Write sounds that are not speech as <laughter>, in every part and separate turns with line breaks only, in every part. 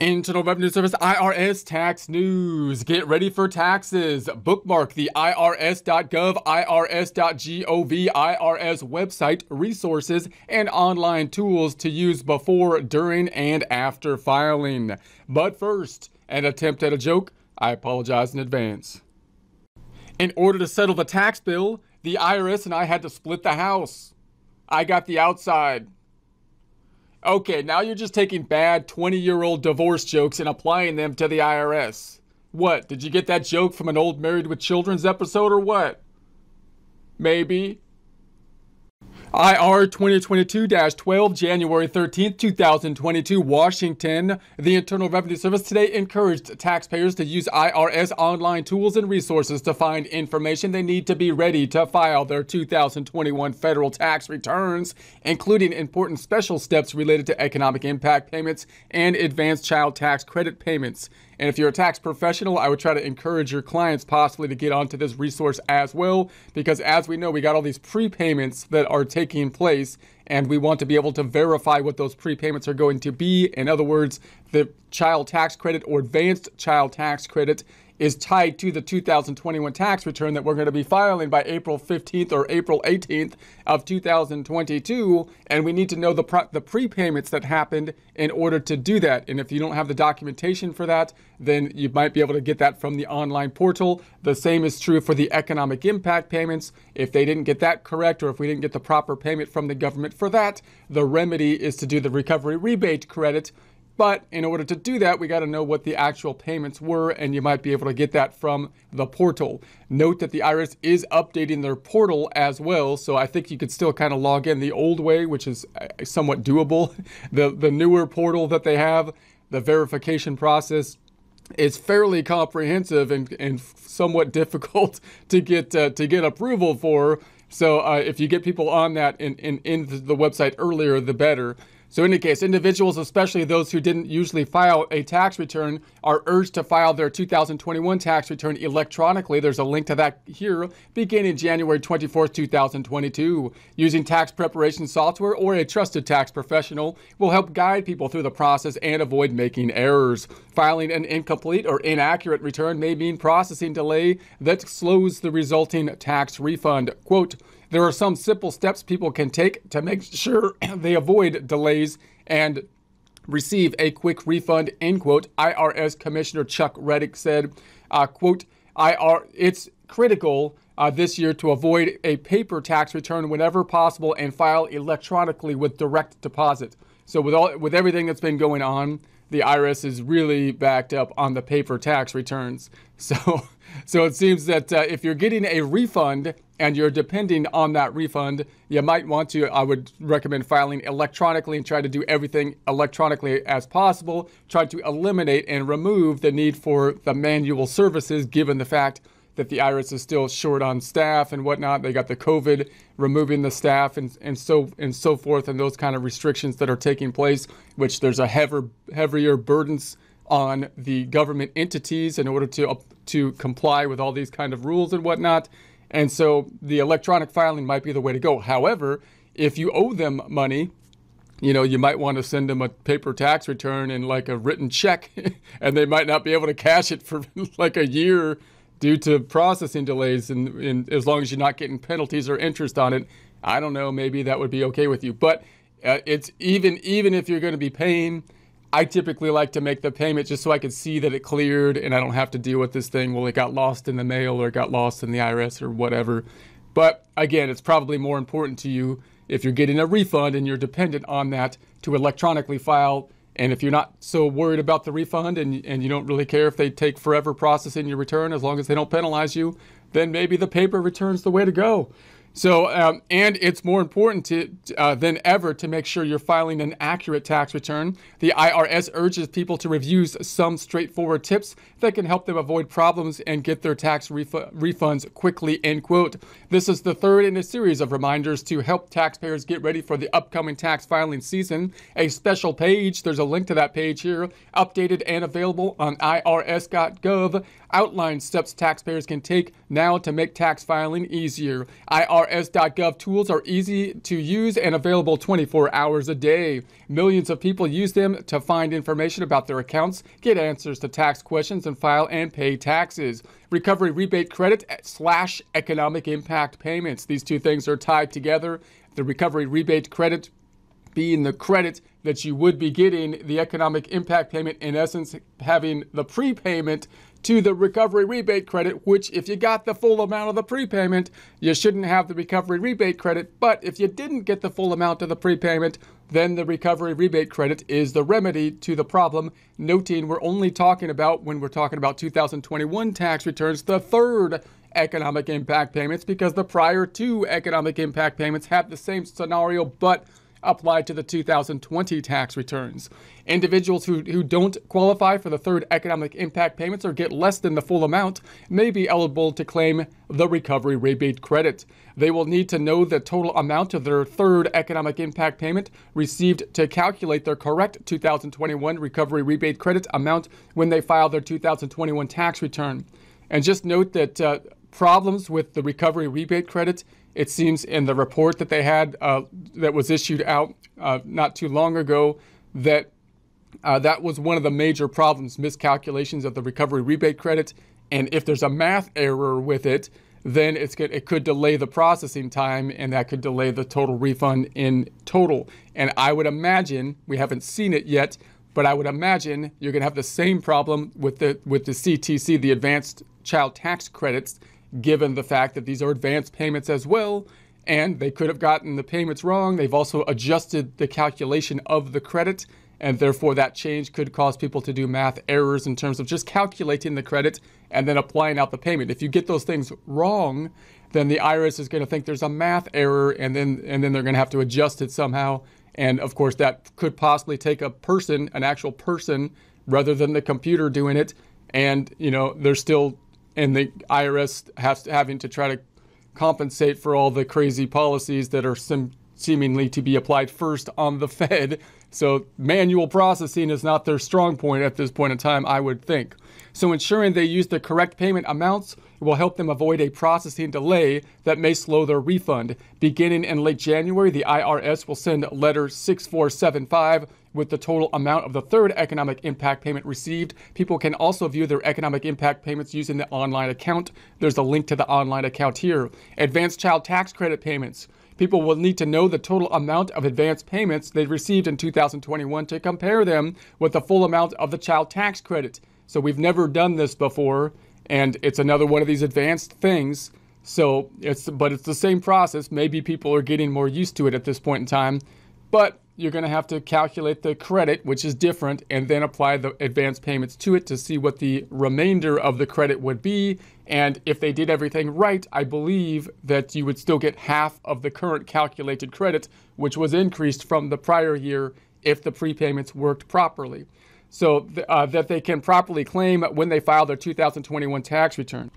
Internal Revenue Service IRS tax news. Get ready for taxes. Bookmark the IRS.gov, IRS.gov, IRS website resources and online tools to use before, during, and after filing. But first, an attempt at a joke. I apologize in advance. In order to settle the tax bill, the IRS and I had to split the house. I got the outside. Okay, now you're just taking bad 20 year old divorce jokes and applying them to the IRS. What? Did you get that joke from an old Married with Children's episode or what? Maybe. IR 2022-12, January 13, 2022, Washington. The Internal Revenue Service today encouraged taxpayers to use IRS online tools and resources to find information they need to be ready to file their 2021 federal tax returns, including important special steps related to economic impact payments and advanced child tax credit payments. And if you're a tax professional, I would try to encourage your clients possibly to get onto this resource as well, because as we know, we got all these prepayments that are taking place and we want to be able to verify what those prepayments are going to be. In other words, the child tax credit or advanced child tax credit is tied to the 2021 tax return that we're going to be filing by April 15th or April 18th of 2022. And we need to know the, pre- the prepayments that happened in order to do that. And if you don't have the documentation for that, then you might be able to get that from the online portal. The same is true for the economic impact payments. If they didn't get that correct or if we didn't get the proper payment from the government for that, the remedy is to do the recovery rebate credit but in order to do that, we got to know what the actual payments were, and you might be able to get that from the portal. Note that the IRS is updating their portal as well, so I think you could still kind of log in the old way, which is uh, somewhat doable. <laughs> the The newer portal that they have, the verification process, is fairly comprehensive and, and somewhat <laughs> difficult to get uh, to get approval for. So uh, if you get people on that and, in the website earlier, the better. So, in any case, individuals, especially those who didn't usually file a tax return, are urged to file their 2021 tax return electronically. There's a link to that here beginning January 24, 2022. Using tax preparation software or a trusted tax professional will help guide people through the process and avoid making errors. Filing an incomplete or inaccurate return may mean processing delay that slows the resulting tax refund. Quote, there are some simple steps people can take to make sure <clears throat> they avoid delays and receive a quick refund, end quote. IRS Commissioner Chuck Reddick said, uh, quote, IR, it's critical uh, this year to avoid a paper tax return whenever possible and file electronically with direct deposit. So with all with everything that's been going on, the IRS is really backed up on the paper tax returns. <laughs> So, so it seems that uh, if you're getting a refund and you're depending on that refund, you might want to. I would recommend filing electronically and try to do everything electronically as possible. Try to eliminate and remove the need for the manual services, given the fact that the IRS is still short on staff and whatnot. They got the COVID removing the staff and, and so and so forth and those kind of restrictions that are taking place, which there's a heavier heavier burdens on the government entities in order to to comply with all these kind of rules and whatnot. And so the electronic filing might be the way to go. However, if you owe them money, you know, you might want to send them a paper tax return and like a written check, <laughs> and they might not be able to cash it for <laughs> like a year due to processing delays, and, and as long as you're not getting penalties or interest on it, I don't know. Maybe that would be okay with you. But uh, it's even even if you're going to be paying, I typically like to make the payment just so I can see that it cleared and I don't have to deal with this thing. Well, it got lost in the mail or it got lost in the IRS or whatever. But again, it's probably more important to you if you're getting a refund and you're dependent on that to electronically file and if you're not so worried about the refund and, and you don't really care if they take forever processing your return as long as they don't penalize you, then maybe the paper return's the way to go. So, um, and it's more important to, uh, than ever to make sure you're filing an accurate tax return. The IRS urges people to review some straightforward tips that can help them avoid problems and get their tax ref refunds quickly, end quote. This is the third in a series of reminders to help taxpayers get ready for the upcoming tax filing season. A special page, there's a link to that page here, updated and available on irs.gov outline steps taxpayers can take now to make tax filing easier. IRS.gov tools are easy to use and available 24 hours a day. Millions of people use them to find information about their accounts, get answers to tax questions, and file and pay taxes. Recovery rebate credit slash economic impact payments. These two things are tied together. The recovery rebate credit being the credit that you would be getting the economic impact payment, in essence, having the prepayment to the recovery rebate credit, which if you got the full amount of the prepayment, you shouldn't have the recovery rebate credit. But if you didn't get the full amount of the prepayment, then the recovery rebate credit is the remedy to the problem. Noting we're only talking about, when we're talking about 2021 tax returns, the third economic impact payments because the prior two economic impact payments have the same scenario but applied to the 2020 tax returns. Individuals who, who don't qualify for the third economic impact payments or get less than the full amount may be eligible to claim the recovery rebate credit. They will need to know the total amount of their third economic impact payment received to calculate their correct 2021 recovery rebate credit amount when they file their 2021 tax return. And just note that uh, problems with the recovery rebate credit it seems in the report that they had uh, that was issued out uh, not too long ago that uh, that was one of the major problems miscalculations of the recovery rebate credit. And if there's a math error with it, then it's good, it could delay the processing time and that could delay the total refund in total. And I would imagine we haven't seen it yet, but I would imagine you're going to have the same problem with the with the CTC, the Advanced Child Tax Credits, given the fact that these are advance payments as well. And they could have gotten the payments wrong. They've also adjusted the calculation of the credit, and therefore that change could cause people to do math errors in terms of just calculating the credit and then applying out the payment. If you get those things wrong, then the IRS is going to think there's a math error, and then and then they're going to have to adjust it somehow. And of course, that could possibly take a person, an actual person, rather than the computer doing it. And you know, there's still and the IRS has to, having to try to compensate for all the crazy policies that are sim- seemingly to be applied first on the <laughs> Fed. So manual processing is not their strong point at this point in time, I would think. So ensuring they use the correct payment amounts it will help them avoid a processing delay that may slow their refund. Beginning in late January, the IRS will send letter 6475 with the total amount of the third economic impact payment received. People can also view their economic impact payments using the online account. There's a link to the online account here. Advanced child tax credit payments. People will need to know the total amount of advance payments they received in 2021 to compare them with the full amount of the child tax credit. So we've never done this before and it's another one of these advanced things. So it's but it's the same process. Maybe people are getting more used to it at this point in time, but you're going to have to calculate the credit, which is different, and then apply the advance payments to it to see what the remainder of the credit would be. And if they did everything right, I believe that you would still get half of the current calculated credit, which was increased from the prior year if the prepayments worked properly so th- uh, that they can properly claim when they file their 2021 tax return.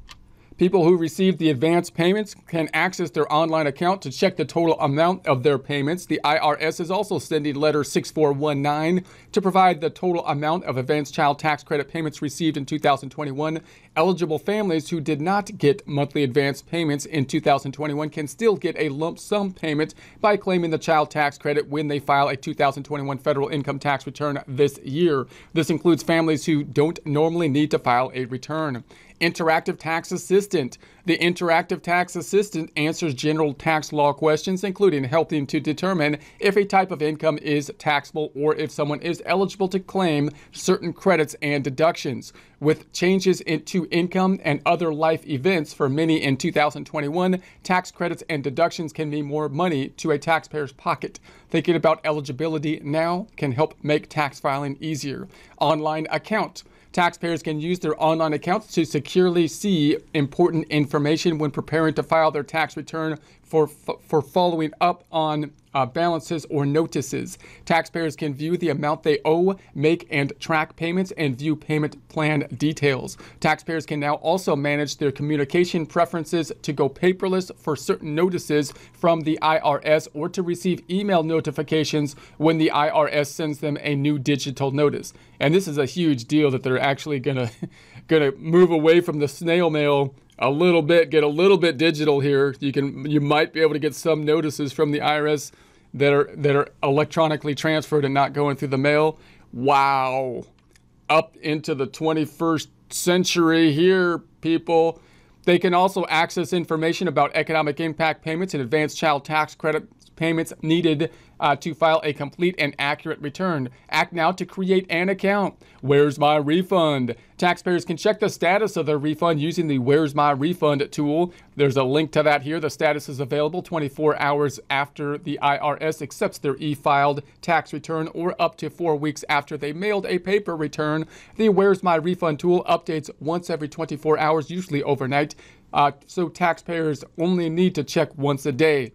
People who received the advance payments can access their online account to check the total amount of their payments. The IRS is also sending letter 6419 to provide the total amount of advance child tax credit payments received in 2021. Eligible families who did not get monthly advance payments in 2021 can still get a lump sum payment by claiming the child tax credit when they file a 2021 federal income tax return this year. This includes families who don't normally need to file a return. Interactive Tax Assistant. The Interactive Tax Assistant answers general tax law questions, including helping to determine if a type of income is taxable or if someone is eligible to claim certain credits and deductions. With changes to income and other life events for many in 2021, tax credits and deductions can mean more money to a taxpayer's pocket. Thinking about eligibility now can help make tax filing easier. Online account. Taxpayers can use their online accounts to securely see important information when preparing to file their tax return for, for following up on uh, balances or notices. Taxpayers can view the amount they owe, make and track payments, and view payment plan details. Taxpayers can now also manage their communication preferences to go paperless for certain notices from the IRS or to receive email notifications when the IRS sends them a new digital notice. And this is a huge deal that they're actually gonna <laughs> gonna move away from the snail mail a little bit, get a little bit digital here. You can you might be able to get some notices from the IRS that are that are electronically transferred and not going through the mail. Wow. Up into the 21st century here, people. They can also access information about economic impact payments and advanced child tax credit payments needed uh, to file a complete and accurate return. Act now to create an account. Where's my refund? Taxpayers can check the status of their refund using the Where's My Refund tool. There's a link to that here. The status is available 24 hours after the IRS accepts their e filed tax return or up to four weeks after they mailed a paper return. The Where's My Refund tool updates once every 24 hours, usually overnight, uh, so taxpayers only need to check once a day.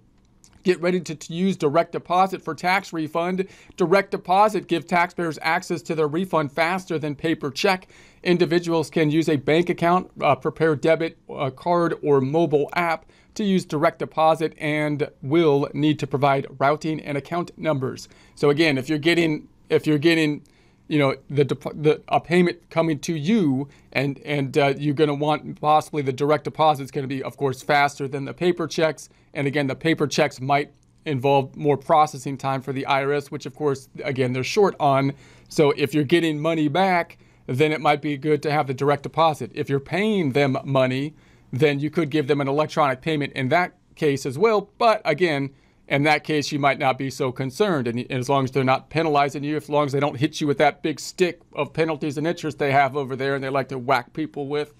Get ready to, to, use direct deposit for tax refund. Direct deposit give taxpayers access to their refund faster than paper check. Individuals can use a bank account, uh, prepared debit uh, card, or mobile app to use direct deposit and will need to provide routing and account numbers. So again, if you're getting if you're getting you know the, the a payment coming to you and and uh, you're going to want possibly the direct deposit is going to be of course faster than the paper checks and again the paper checks might involve more processing time for the IRS which of course again they're short on so if you're getting money back then it might be good to have the direct deposit if you're paying them money then you could give them an electronic payment in that case as well but again in that case, you might not be so concerned. And, as long as they're not penalizing you, as long as they don't hit you with that big stick of penalties and interest they have over there and they like to whack people with,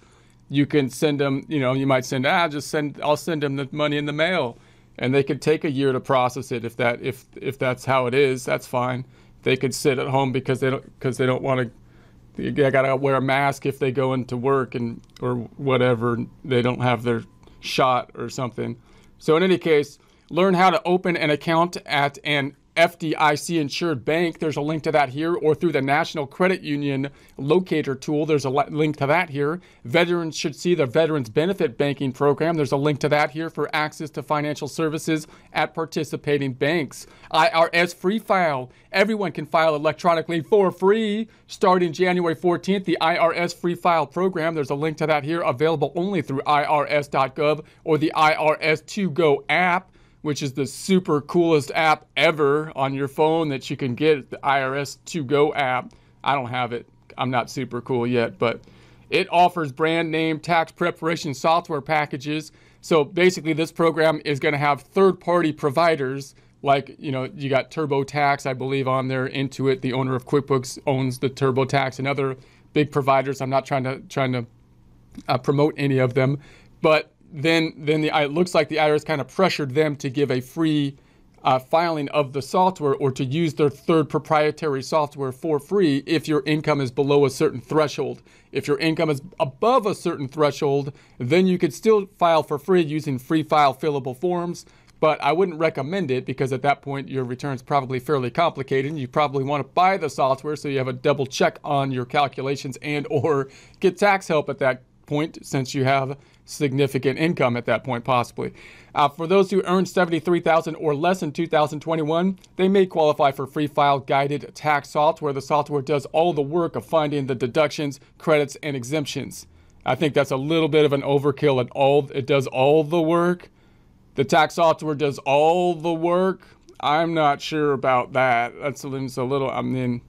you can send them, you know, you might send, ah, just send, I'll send them the money in the mail. And they could take a year to process it if that if if that's how it is, that's fine. They could sit at home because they don't because they don't want to. They gotta wear a mask if they go into work and or whatever. They don't have their shot or something. So in any case, learn how to open an account at an FDIC insured bank. There's a link to that here, or through the National Credit Union Locator tool. There's a link to that here. Veterans should see the Veterans Benefit Banking Program. There's a link to that here for access to financial services at participating banks. IRS Free File. Everyone can file electronically for free starting January 14th. The IRS Free File program. There's a link to that here, available only through IRS.gov or the IRS2Go app which is the super coolest app ever on your phone that you can get the IRS to go app. I don't have it. I'm not super cool yet, but it offers brand name tax preparation software packages. So basically this program is going to have third-party providers like, you know, you got TurboTax, I believe on there, Intuit, the owner of QuickBooks owns the TurboTax and other big providers. I'm not trying to trying to uh, promote any of them, but then then the, it looks like the IRS kind of pressured them to give a free uh, filing of the software or to use their third proprietary software for free if your income is below a certain threshold. If your income is above a certain threshold, then you could still file for free using free file fillable forms. But I wouldn't recommend it because at that point your return's probably fairly complicated. And you probably want to buy the software so you have a double check on your calculations and or <laughs> get tax help at that point since you have significant income at that point, possibly. Uh, for those who earn 73000 or less in 2021, they may qualify for free file guided tax software. The software does all the work of finding the deductions, credits, and exemptions. I think that's a little bit of an overkill. It, all, it does all the work. The tax software does all the work. I'm not sure about that. That's a little, I mean, in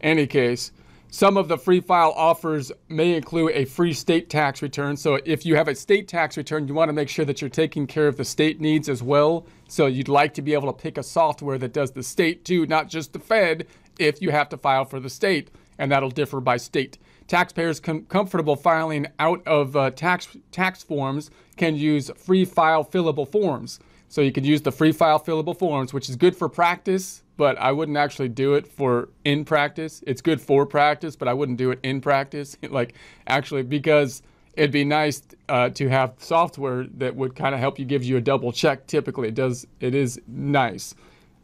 any case, some of the free file offers may include a free state tax return. So if you have a state tax return, you want to make sure that you're taking care of the state needs as well. So you'd like to be able to pick a software that does the state too, not just the Fed, if you have to file for the state. And that'll differ by state. Taxpayers com- comfortable filing out of uh, tax, tax forms can use free file fillable forms. So you could use the free file fillable forms, which is good for practice, but I wouldn't actually do it for in practice. It's good for practice, but I wouldn't do it in practice. <laughs> like actually, because it'd be nice uh, to have software that would kind of help you give you a double check. Typically, it does. It is nice.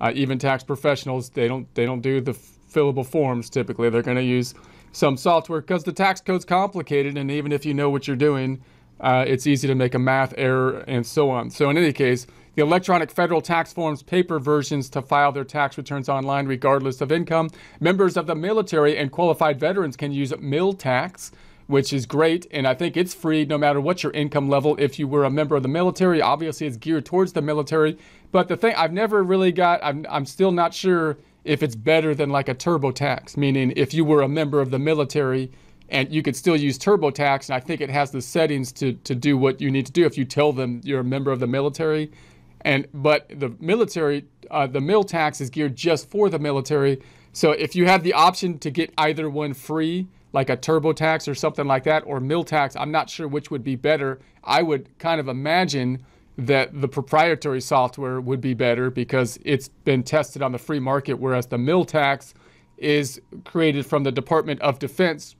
Uh, even tax professionals, they don't they don't do the fillable forms. Typically, they're going to use some software because the tax code's complicated, and even if you know what you're doing, uh, it's easy to make a math error and so on. So in any case the electronic federal tax forms paper versions to file their tax returns online regardless of income. Members of the military and qualified veterans can use Mill Tax, which is great. And I think it's free no matter what your income level. If you were a member of the military, obviously it's geared towards the military. But the thing I've never really got, I'm, I'm still not sure if it's better than like a TurboTax, meaning if you were a member of the military and you could still use TurboTax. And I think it has the settings to, to do what you need to do if you tell them you're a member of the military. And but the military, uh, the mill tax is geared just for the military. So if you have the option to get either one free, like a turbo tax or something like that, or mill tax, I'm not sure which would be better. I would kind of imagine that the proprietary software would be better because it's been tested on the free market, whereas the mill tax is created from the Department of Defense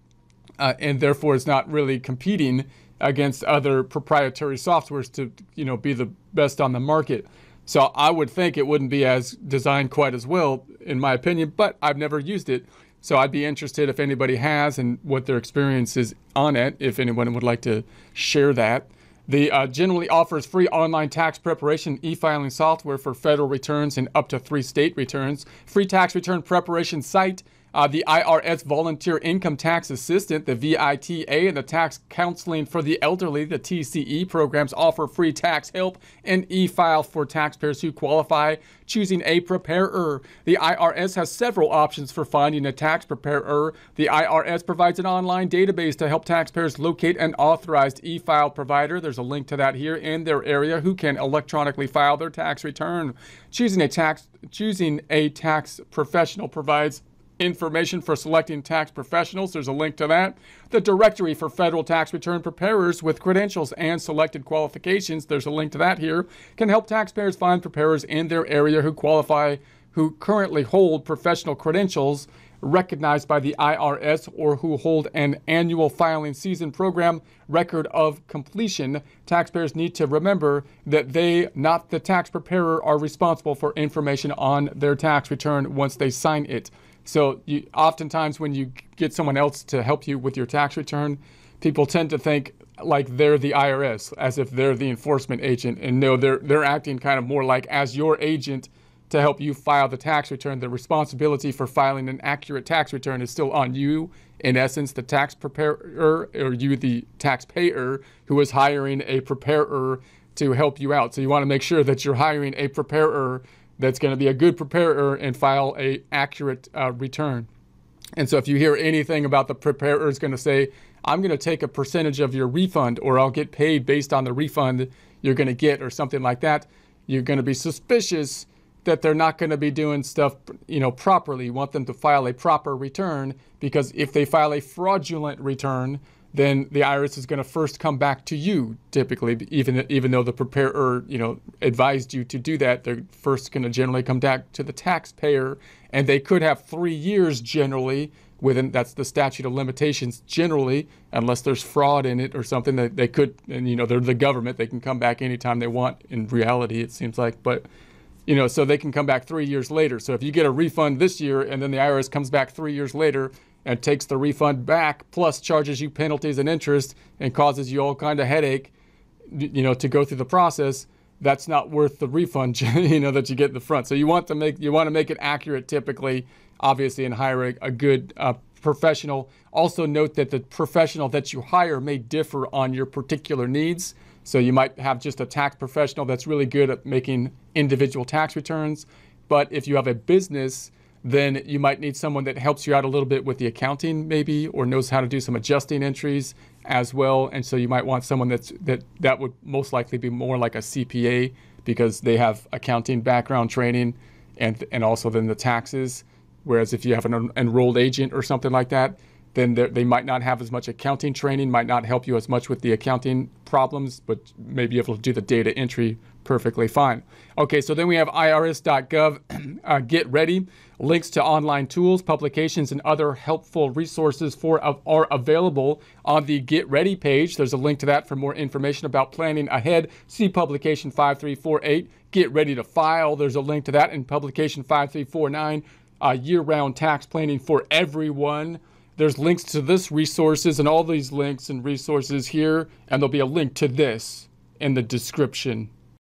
uh, and therefore is not really competing against other proprietary softwares to you know be the best on the market. So I would think it wouldn't be as designed quite as well, in my opinion. But I've never used it, so I'd be interested if anybody has and what their experience is on it. If anyone would like to share that. The uh, generally offers free online tax preparation e-filing software for federal returns and up to three state returns, free tax return preparation site, uh, the IRS Volunteer Income Tax Assistant, the VITA, and the Tax Counseling for the Elderly, the TCE programs offer free tax help and e file for taxpayers who qualify, choosing a preparer. The IRS has several options for finding a tax preparer. The IRS provides an online database to help taxpayers locate an authorized e file provider. There's a link to that here in their area who can electronically file their tax return. Choosing a tax choosing a tax professional provides information for selecting tax professionals. There's a link to that. The directory for federal tax return preparers with credentials and selected qualifications. There's a link to that here. Can help taxpayers find preparers in their area who qualify, who currently hold professional credentials recognized by the IRS or who hold an annual filing season program record of completion, taxpayers need to remember that they, not the tax preparer, are responsible for information on their tax return once they sign it. So you, oftentimes when you get someone else to help you with your tax return, people tend to think like they're the IRS, as if they're the enforcement agent, and no, they're they're acting kind of more like as your agent to help you file the tax return. The responsibility for filing an accurate tax return is still on you. In essence, the tax preparer or you, the taxpayer, who is hiring a preparer to help you out. So you want to make sure that you're hiring a preparer that's going to be a good preparer and file a accurate uh, return. And so if you hear anything about the preparer is going to say, I'm going to take a percentage of your refund or I'll get paid based on the refund you're going to get or something like that, you're going to be suspicious that they're not going to be doing stuff, you know, properly. You want them to file a proper return because if they file a fraudulent return, then the IRS is going to first come back to you typically, even, even though the preparer, you know, advised you to do that, they're first going to generally come back to the taxpayer and they could have three years generally within, that's the statute of limitations generally, unless there's fraud in it or something that they could, and you know, they're the government, they can come back anytime they want in reality, it seems like, but you know, so they can come back three years later. So if you get a refund this year and then the IRS comes back three years later and takes the refund back, plus charges you penalties and interest and causes you all kind of headache, you know, to go through the process. That's not worth the refund, <laughs> you know, that you get in the front. So you want to make you want to make it accurate, typically, obviously, and hire a, a good uh, professional. Also note that the professional that you hire may differ on your particular needs. So you might have just a tax professional that's really good at making individual tax returns, but if you have a business then you might need someone that helps you out a little bit with the accounting maybe or knows how to do some adjusting entries as well and so you might want someone that's that that would most likely be more like a cpa because they have accounting background training and and also then the taxes whereas if you have an enrolled agent or something like that then they might not have as much accounting training, might not help you as much with the accounting problems, but may be able to do the data entry perfectly fine. Okay, so then we have irs.gov, <clears throat> uh, get ready, links to online tools, publications, and other helpful resources for uh, are available on the get ready page. There's a link to that for more information about planning ahead. See publication 5348, get ready to file. There's a link to that in publication 5349, uh, year-round tax planning for everyone. There's links to this resources and all these links and resources here, and there'll be a link to this in the description.